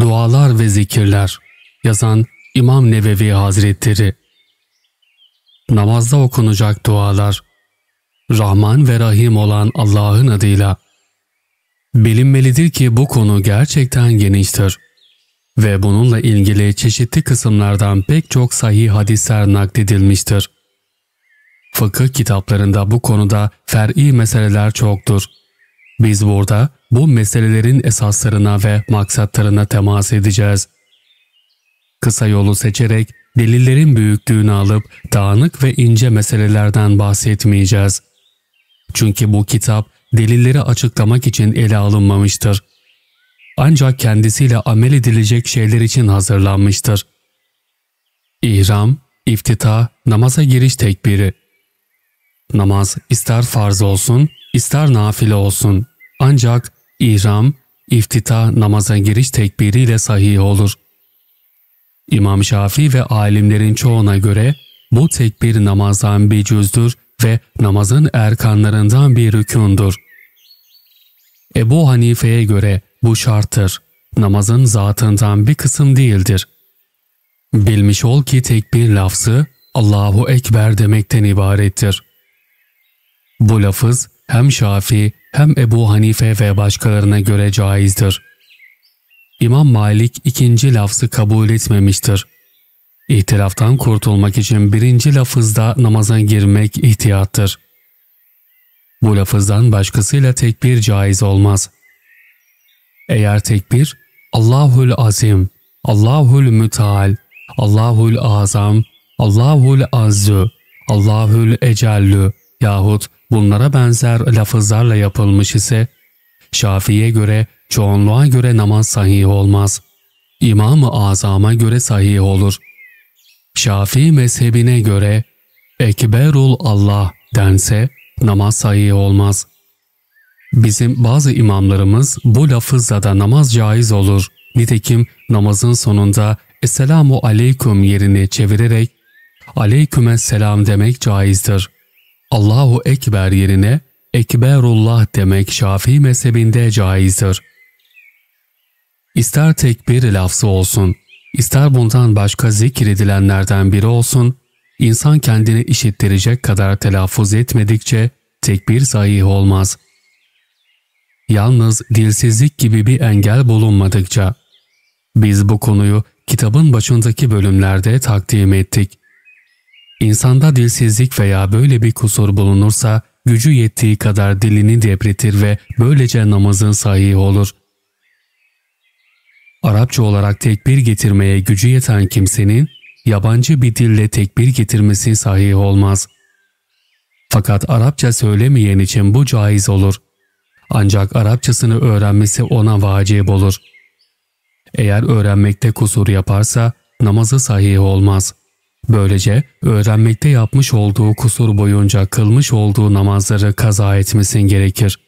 Dualar ve Zikirler yazan İmam Nevevi Hazretleri Namazda okunacak dualar Rahman ve Rahim olan Allah'ın adıyla Bilinmelidir ki bu konu gerçekten geniştir ve bununla ilgili çeşitli kısımlardan pek çok sahih hadisler nakledilmiştir. Fıkıh kitaplarında bu konuda fer'i meseleler çoktur. Biz burada bu meselelerin esaslarına ve maksatlarına temas edeceğiz. Kısa yolu seçerek delillerin büyüklüğünü alıp dağınık ve ince meselelerden bahsetmeyeceğiz. Çünkü bu kitap delilleri açıklamak için ele alınmamıştır. Ancak kendisiyle amel edilecek şeyler için hazırlanmıştır. İhram, iftita, namaza giriş tekbiri. Namaz ister farz olsun, ister nafile olsun. Ancak İram, iftita namaza giriş tekbiriyle sahih olur. İmam Şafii ve alimlerin çoğuna göre bu tekbir namazdan bir cüzdür ve namazın erkanlarından bir rükundur. Ebu Hanife'ye göre bu şarttır. Namazın zatından bir kısım değildir. Bilmiş ol ki tekbir lafzı Allahu Ekber demekten ibarettir. Bu lafız hem Şafi hem Ebu Hanife ve başkalarına göre caizdir. İmam Malik ikinci lafzı kabul etmemiştir. İhtilaftan kurtulmak için birinci lafızda namaza girmek ihtiyattır. Bu lafızdan başkasıyla tekbir caiz olmaz. Eğer tekbir, Allahül Azim, Allahül Mütal, Allahül Azam, Allahül Azzü, Allahül Ecellü yahut bunlara benzer lafızlarla yapılmış ise, Şafii'ye göre çoğunluğa göre namaz sahih olmaz. İmam-ı Azam'a göre sahih olur. Şafii mezhebine göre Ekberul Allah dense namaz sahih olmaz. Bizim bazı imamlarımız bu lafızla da namaz caiz olur. Nitekim namazın sonunda Esselamu Aleyküm yerini çevirerek Aleyküme Selam demek caizdir. Allahu Ekber yerine Ekberullah demek Şafii mezhebinde caizdir. İster tekbir bir lafzı olsun, ister bundan başka zikredilenlerden biri olsun, insan kendini işittirecek kadar telaffuz etmedikçe tekbir zayıf olmaz. Yalnız dilsizlik gibi bir engel bulunmadıkça. Biz bu konuyu kitabın başındaki bölümlerde takdim ettik. İnsanda dilsizlik veya böyle bir kusur bulunursa gücü yettiği kadar dilini depretir ve böylece namazın sahih olur. Arapça olarak tekbir getirmeye gücü yeten kimsenin yabancı bir dille tekbir getirmesi sahih olmaz. Fakat Arapça söylemeyen için bu caiz olur. Ancak Arapçasını öğrenmesi ona vacip olur. Eğer öğrenmekte kusur yaparsa namazı sahih olmaz.'' Böylece öğrenmekte yapmış olduğu kusur boyunca kılmış olduğu namazları kaza etmesin gerekir.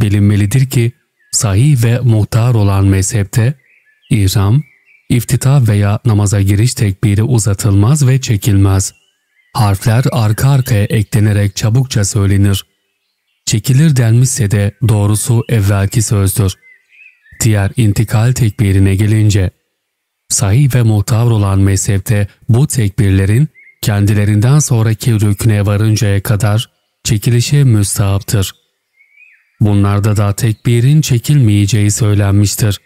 Bilinmelidir ki sahih ve muhtar olan mezhepte ihram, iftita veya namaza giriş tekbiri uzatılmaz ve çekilmez. Harfler arka arkaya eklenerek çabukça söylenir. Çekilir denmişse de doğrusu evvelki sözdür. Diğer intikal tekbirine gelince sahih ve muhtavr olan mezhepte bu tekbirlerin kendilerinden sonraki rüküne varıncaya kadar çekilişe müstahaptır. Bunlarda da tekbirin çekilmeyeceği söylenmiştir.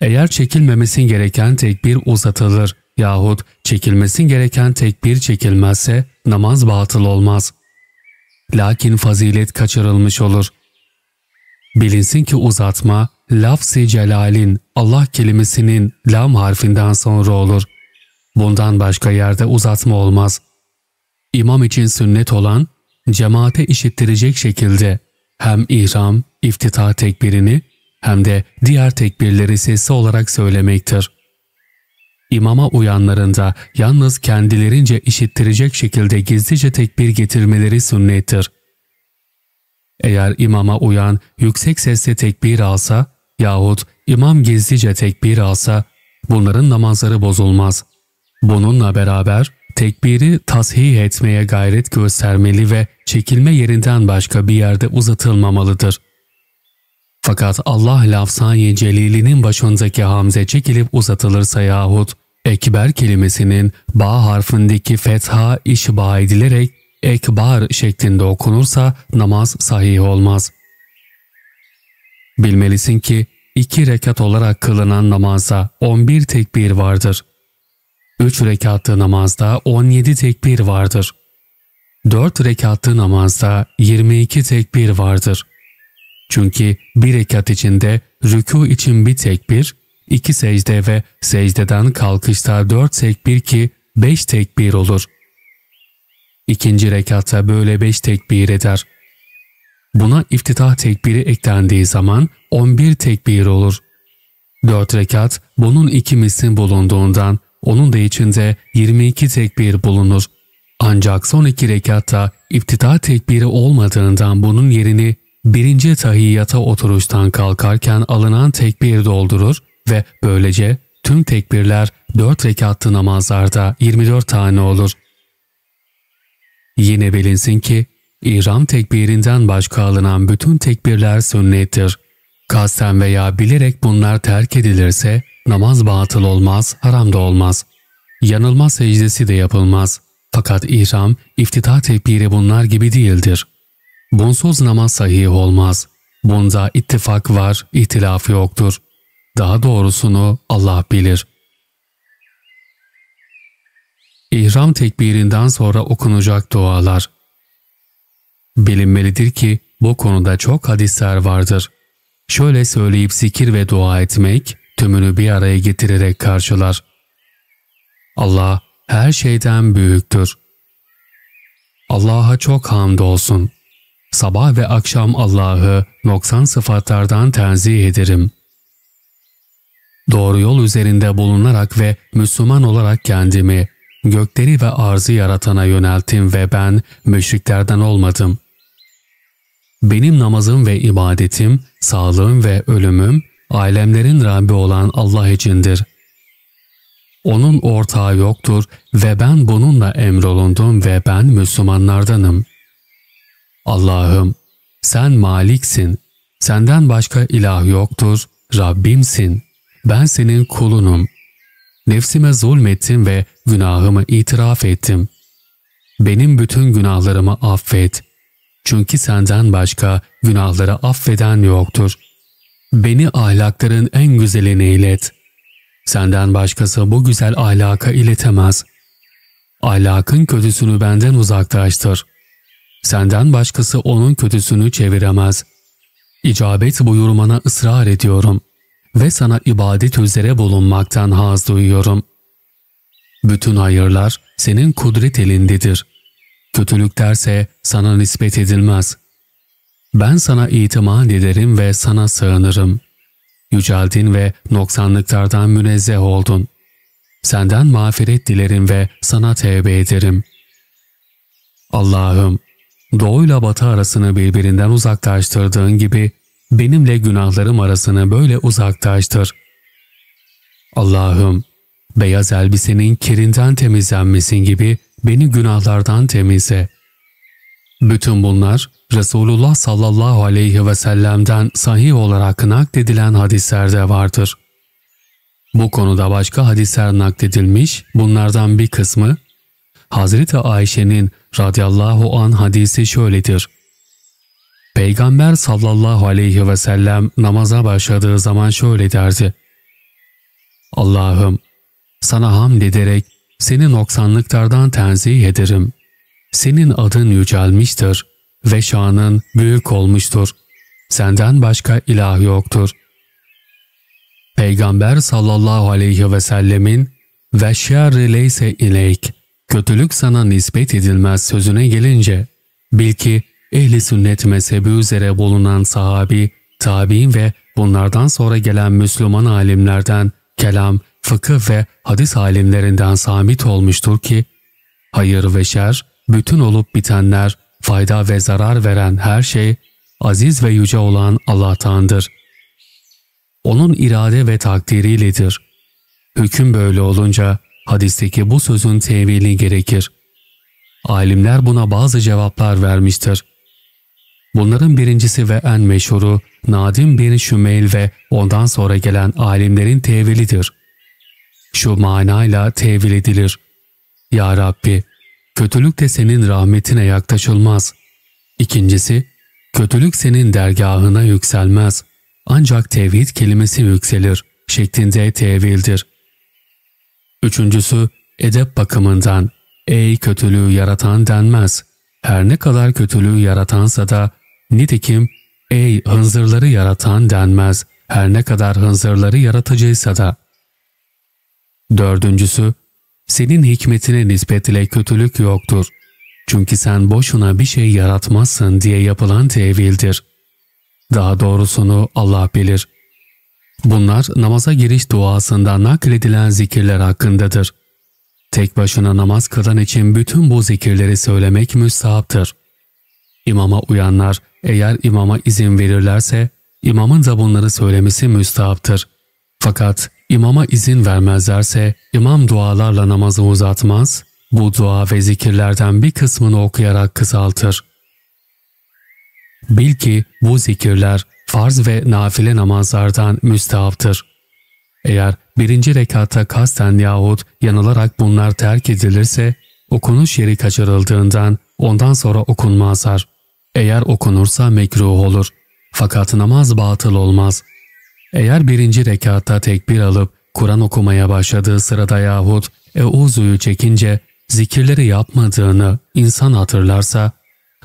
Eğer çekilmemesin gereken tekbir uzatılır yahut çekilmesin gereken tekbir çekilmezse namaz batıl olmaz. Lakin fazilet kaçırılmış olur. Bilinsin ki uzatma lafz-i celalin Allah kelimesinin lam harfinden sonra olur. Bundan başka yerde uzatma olmaz. İmam için sünnet olan cemaate işittirecek şekilde hem ihram, iftitah tekbirini hem de diğer tekbirleri sesli olarak söylemektir. İmama uyanlarında yalnız kendilerince işittirecek şekilde gizlice tekbir getirmeleri sünnettir. Eğer imama uyan yüksek sesle tekbir alsa, yahut imam gizlice tekbir alsa bunların namazları bozulmaz. Bununla beraber tekbiri tasih etmeye gayret göstermeli ve çekilme yerinden başka bir yerde uzatılmamalıdır. Fakat Allah lafzayı celilinin başındaki hamze çekilip uzatılırsa yahut ekber kelimesinin ba harfindeki fetha işba edilerek ekbar şeklinde okunursa namaz sahih olmaz. Bilmelisin ki iki rekat olarak kılınan namazda 11 tekbir vardır. Üç rekatlı namazda 17 tekbir vardır. Dört rekatlı namazda 22 tekbir vardır. Çünkü bir rekat içinde rükû için bir tekbir, iki secde ve secdeden kalkışta dört tekbir ki beş tekbir olur. İkinci rekatta böyle beş tekbir eder.'' Buna iftitah tekbiri eklendiği zaman 11 tekbir olur. 4 rekat bunun iki misli bulunduğundan onun da içinde 22 tekbir bulunur. Ancak son iki rekatta iftitah tekbiri olmadığından bunun yerini birinci tahiyyata oturuştan kalkarken alınan tekbir doldurur ve böylece tüm tekbirler 4 rekatlı namazlarda 24 tane olur. Yine bilinsin ki İhram tekbirinden başka alınan bütün tekbirler sünnettir. Kasten veya bilerek bunlar terk edilirse namaz batıl olmaz, haram da olmaz. Yanılma secdesi de yapılmaz. Fakat ihram, iftita tekbiri bunlar gibi değildir. Bunsuz namaz sahih olmaz. Bunda ittifak var, ihtilaf yoktur. Daha doğrusunu Allah bilir. İhram tekbirinden sonra okunacak dualar Bilinmelidir ki bu konuda çok hadisler vardır. Şöyle söyleyip zikir ve dua etmek tümünü bir araya getirerek karşılar. Allah her şeyden büyüktür. Allah'a çok hamdolsun. Sabah ve akşam Allah'ı noksan sıfatlardan tenzih ederim. Doğru yol üzerinde bulunarak ve Müslüman olarak kendimi, gökleri ve arzı yaratana yönelttim ve ben müşriklerden olmadım.'' Benim namazım ve ibadetim, sağlığım ve ölümüm, alemlerin Rabbi olan Allah içindir. Onun ortağı yoktur ve ben bununla emrolundum ve ben Müslümanlardanım. Allah'ım, sen maliksin, senden başka ilah yoktur, Rabbimsin, ben senin kulunum. Nefsime zulmettim ve günahımı itiraf ettim. Benim bütün günahlarımı affet.'' Çünkü senden başka günahları affeden yoktur. Beni ahlakların en güzeline ilet. Senden başkası bu güzel ahlaka iletemez. Ahlakın kötüsünü benden uzaklaştır. Senden başkası onun kötüsünü çeviremez. İcabet buyurmana ısrar ediyorum ve sana ibadet üzere bulunmaktan haz duyuyorum. Bütün hayırlar senin kudret elindedir.'' Kötülük derse sana nispet edilmez. Ben sana itimat ederim ve sana sığınırım. Yüceldin ve noksanlıklardan münezzeh oldun. Senden mağfiret dilerim ve sana tevbe ederim. Allah'ım, doğuyla batı arasını birbirinden uzaklaştırdığın gibi benimle günahlarım arasını böyle uzaklaştır. Allah'ım, beyaz elbisenin kirinden temizlenmesin gibi beni günahlardan temize. Bütün bunlar Resulullah sallallahu aleyhi ve sellem'den sahih olarak nakledilen hadislerde vardır. Bu konuda başka hadisler nakledilmiş, bunlardan bir kısmı, Hazreti Ayşe'nin radıyallahu an hadisi şöyledir. Peygamber sallallahu aleyhi ve sellem namaza başladığı zaman şöyle derdi. Allah'ım sana hamd ederek seni noksanlıklardan tenzih ederim. Senin adın yücelmiştir ve şanın büyük olmuştur. Senden başka ilah yoktur. Peygamber sallallahu aleyhi ve sellemin ve şerri leyse ileyk, kötülük sana nispet edilmez sözüne gelince, bil ki ehli sünnet mezhebi üzere bulunan sahabi, tabi'in ve bunlardan sonra gelen Müslüman alimlerden kelam fıkıh ve hadis alimlerinden samit olmuştur ki, hayır ve şer, bütün olup bitenler, fayda ve zarar veren her şey, aziz ve yüce olan Allah'tandır. Onun irade ve takdiriyledir. Hüküm böyle olunca, hadisteki bu sözün tevili gerekir. Alimler buna bazı cevaplar vermiştir. Bunların birincisi ve en meşhuru Nadim bin Şümeyl ve ondan sonra gelen alimlerin tevilidir şu manayla tevil edilir. Ya Rabbi, kötülük de senin rahmetine yaklaşılmaz. İkincisi, kötülük senin dergahına yükselmez. Ancak tevhid kelimesi yükselir şeklinde tevildir. Üçüncüsü, edep bakımından ey kötülüğü yaratan denmez. Her ne kadar kötülüğü yaratansa da nitekim ey hınzırları yaratan denmez. Her ne kadar hınzırları yaratıcıysa da. Dördüncüsü, senin hikmetine nispetle kötülük yoktur. Çünkü sen boşuna bir şey yaratmazsın diye yapılan tevildir. Daha doğrusunu Allah bilir. Bunlar namaza giriş duasında nakledilen zikirler hakkındadır. Tek başına namaz kılan için bütün bu zikirleri söylemek müstahaptır. İmama uyanlar eğer imama izin verirlerse imamın da bunları söylemesi müstahaptır. Fakat İmama izin vermezlerse imam dualarla namazı uzatmaz, bu dua ve zikirlerden bir kısmını okuyarak kısaltır. Bil ki bu zikirler farz ve nafile namazlardan müstahaptır. Eğer birinci rekatta kasten yahut yanılarak bunlar terk edilirse, okunuş yeri kaçırıldığından ondan sonra okunmazlar. Eğer okunursa mekruh olur. Fakat namaz batıl olmaz.'' Eğer birinci rekatta tekbir alıp Kur'an okumaya başladığı sırada yahut Euzu'yu çekince zikirleri yapmadığını insan hatırlarsa,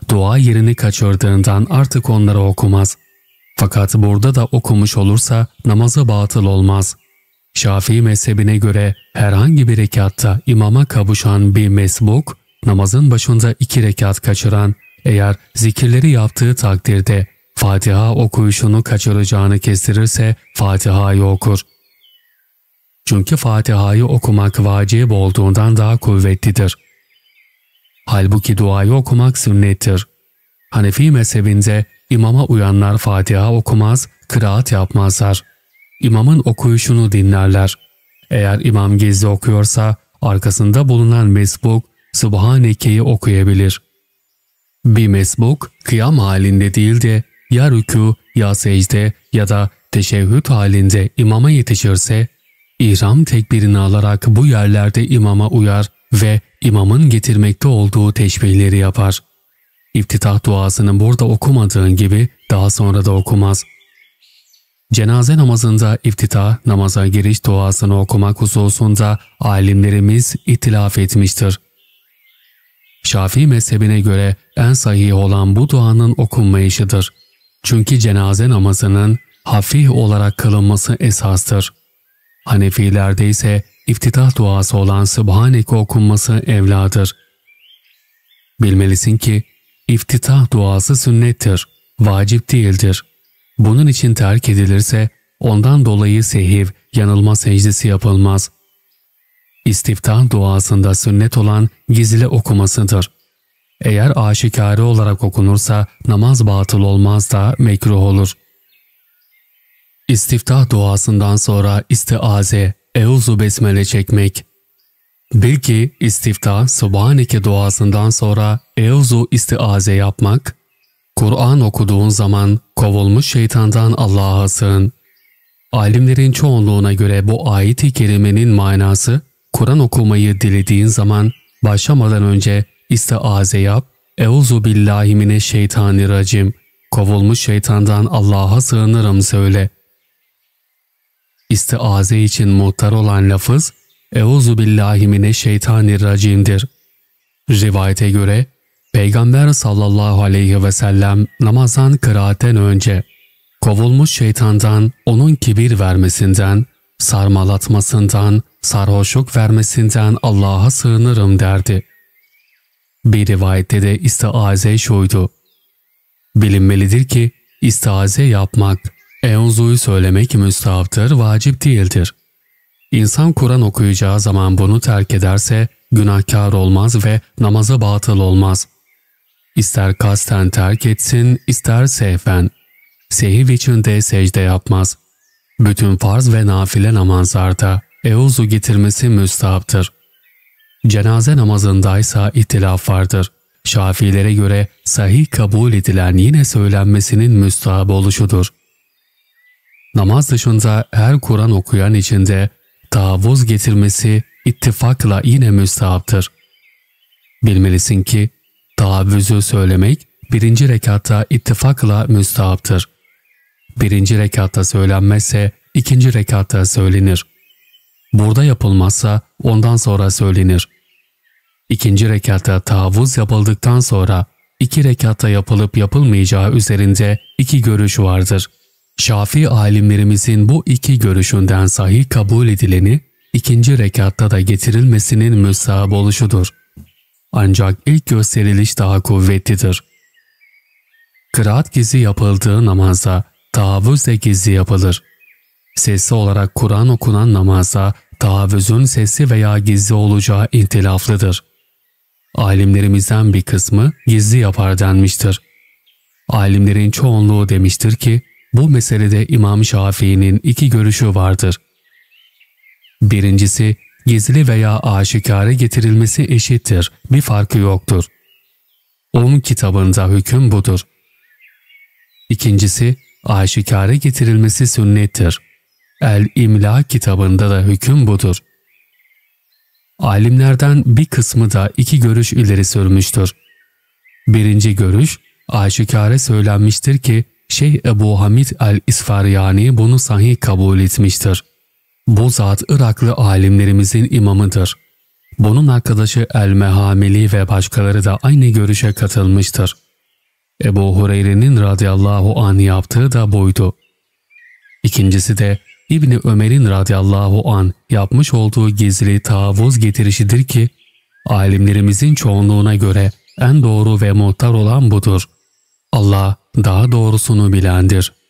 dua yerini kaçırdığından artık onları okumaz. Fakat burada da okumuş olursa namazı batıl olmaz. Şafii mezhebine göre herhangi bir rekatta imama kavuşan bir mesbuk, namazın başında iki rekat kaçıran, eğer zikirleri yaptığı takdirde Fatiha okuyuşunu kaçıracağını kestirirse Fatiha'yı okur. Çünkü Fatiha'yı okumak vacip olduğundan daha kuvvetlidir. Halbuki duayı okumak sünnettir. Hanefi mezhebinde imama uyanlar Fatiha okumaz, kıraat yapmazlar. İmamın okuyuşunu dinlerler. Eğer imam gizli okuyorsa arkasında bulunan mesbuk Subhaneke'yi okuyabilir. Bir mesbuk kıyam halinde değil de ya rükû ya secde ya da teşehhüt halinde imama yetişirse, ihram tekbirini alarak bu yerlerde imama uyar ve imamın getirmekte olduğu teşbihleri yapar. İftitah duasını burada okumadığın gibi daha sonra da okumaz. Cenaze namazında iftitah, namaza giriş duasını okumak hususunda alimlerimiz itilaf etmiştir. Şafii mezhebine göre en sahih olan bu duanın okunmayışıdır. Çünkü cenaze namazının hafif olarak kılınması esastır. Hanefilerde ise iftitah duası olan Sübhaneke okunması evladır. Bilmelisin ki iftitah duası sünnettir, vacip değildir. Bunun için terk edilirse ondan dolayı sehiv, yanılma secdesi yapılmaz. İstiftah duasında sünnet olan gizli okumasıdır. Eğer aşikare olarak okunursa namaz batıl olmaz da mekruh olur. İstiftah duasından sonra istiaze, euzu besmele çekmek. Bil ki istiftah subhaneke duasından sonra euzu istiaze yapmak, Kur'an okuduğun zaman kovulmuş şeytandan Allah'a sığın. Alimlerin çoğunluğuna göre bu ayet-i kerimenin manası, Kur'an okumayı dilediğin zaman başlamadan önce İstaaze yap. Euzu billahi mineşşeytanirracim. Kovulmuş şeytandan Allah'a sığınırım söyle. İstiaze için muhtar olan lafız Euzu billahi mineşşeytanirracim'dir. Rivayete göre Peygamber sallallahu aleyhi ve sellem namazdan kıraatten önce kovulmuş şeytandan onun kibir vermesinden, sarmalatmasından, sarhoşluk vermesinden Allah'a sığınırım derdi. Bir rivayette de istiaze şuydu. Bilinmelidir ki istiaze yapmak, eonzuyu söylemek müstahaptır, vacip değildir. İnsan Kur'an okuyacağı zaman bunu terk ederse günahkar olmaz ve namaza batıl olmaz. İster kasten terk etsin, ister sehven. Sehiv içinde secde yapmaz. Bütün farz ve nafile namazlarda euzu getirmesi müstahaptır. Cenaze namazındaysa itilaf vardır. Şafilere göre sahih kabul edilen yine söylenmesinin müstahab oluşudur. Namaz dışında her Kur'an okuyan içinde tavuz getirmesi ittifakla yine müstahaptır. Bilmelisin ki tavüzü söylemek birinci rekatta ittifakla müstahaptır. Birinci rekatta söylenmezse ikinci rekatta söylenir. Burada yapılmazsa ondan sonra söylenir. İkinci rekatta tavuz yapıldıktan sonra iki rekatta yapılıp yapılmayacağı üzerinde iki görüş vardır. Şafi alimlerimizin bu iki görüşünden sahih kabul edileni, ikinci rekatta da getirilmesinin müsahab oluşudur. Ancak ilk gösteriliş daha kuvvetlidir. Kıraat gizli yapıldığı namaza tavuz da gizli yapılır. Sesli olarak Kur'an okunan namaza tavüzün sesi veya gizli olacağı intilaflıdır alimlerimizden bir kısmı gizli yapar denmiştir. Alimlerin çoğunluğu demiştir ki, bu meselede İmam Şafii'nin iki görüşü vardır. Birincisi, gizli veya aşikare getirilmesi eşittir, bir farkı yoktur. Onun kitabında hüküm budur. İkincisi, aşikare getirilmesi sünnettir. El-İmla kitabında da hüküm budur. Alimlerden bir kısmı da iki görüş ileri sürmüştür. Birinci görüş, aşikare söylenmiştir ki Şeyh Ebu Hamid el-İsfariyani bunu sahih kabul etmiştir. Bu zat Iraklı alimlerimizin imamıdır. Bunun arkadaşı El-Mehamili ve başkaları da aynı görüşe katılmıştır. Ebu Hureyre'nin radıyallahu anh yaptığı da buydu. İkincisi de İbni Ömer'in radıyallahu an yapmış olduğu gizli tavuz getirişidir ki, alimlerimizin çoğunluğuna göre en doğru ve muhtar olan budur. Allah daha doğrusunu bilendir.''